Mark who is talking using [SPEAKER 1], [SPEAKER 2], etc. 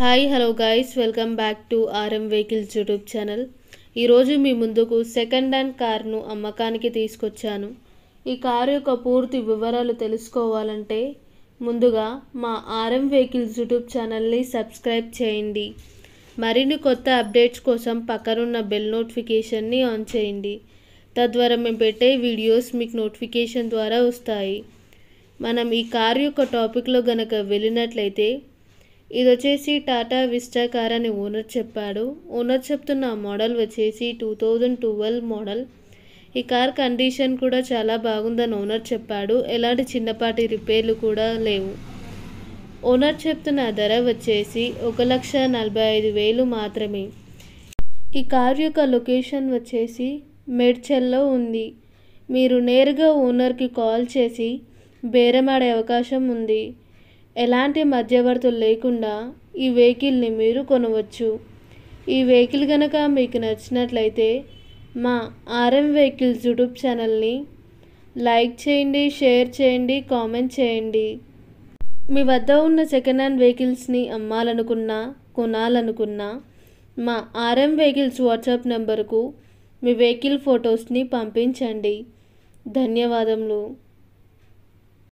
[SPEAKER 1] hi hello guys welcome back to RM vehicles YouTube channel ఈరోజు మీ ముందుకు second hand కార్ను అమ్మకానికి తీసుకొచ్చాను ఈ కారు యొక్క పూర్తి వివరాలు తెలుసుకోవాలంటే ముందుగా మా ఆర్ఎం వెహికల్స్ యూట్యూబ్ ఛానల్ని సబ్స్క్రైబ్ చేయండి మరిన్ని కొత్త అప్డేట్స్ కోసం పక్కనున్న బెల్ నోటిఫికేషన్ని ఆన్ చేయండి తద్వారా మేము పెట్టే వీడియోస్ మీకు నోటిఫికేషన్ ద్వారా వస్తాయి మనం ఈ కారు యొక్క టాపిక్లో గనక వెళ్ళినట్లయితే ఇది వచ్చేసి టాటా విస్టా కార్ అని ఓనర్ చెప్పాడు ఓనర్ చెప్తున్న మోడల్ వచ్చేసి టూ థౌజండ్ ట్వెల్వ్ మోడల్ ఈ కార్ కండిషన్ కూడా చాలా బాగుందని ఓనర్ చెప్పాడు ఎలాంటి చిన్నపాటి రిపేర్లు కూడా లేవు ఓనర్ చెప్తున్న ధర వచ్చేసి ఒక లక్ష నలభై ఐదు వేలు మాత్రమే ఈ కార్ యొక్క లొకేషన్ వచ్చేసి మేడ్చల్లో ఉంది మీరు నేరుగా ఓనర్కి కాల్ చేసి బేరమాడే అవకాశం ఉంది ఎలాంటి మధ్యవర్తులు లేకుండా ఈ వెహికల్ని మీరు కొనవచ్చు ఈ వెహికల్ కనుక మీకు నచ్చినట్లయితే మా ఆర్ఎం వెహికల్స్ యూట్యూబ్ ఛానల్ని లైక్ చేయండి షేర్ చేయండి కామెంట్ చేయండి మీ వద్ద ఉన్న సెకండ్ హ్యాండ్ వెహికల్స్ని అమ్మాలనుకున్నా కొనాలనుకున్నా మా ఆర్ఎం వెహికల్స్ వాట్సాప్ నెంబర్కు మీ వెహికల్ ఫొటోస్ని పంపించండి ధన్యవాదములు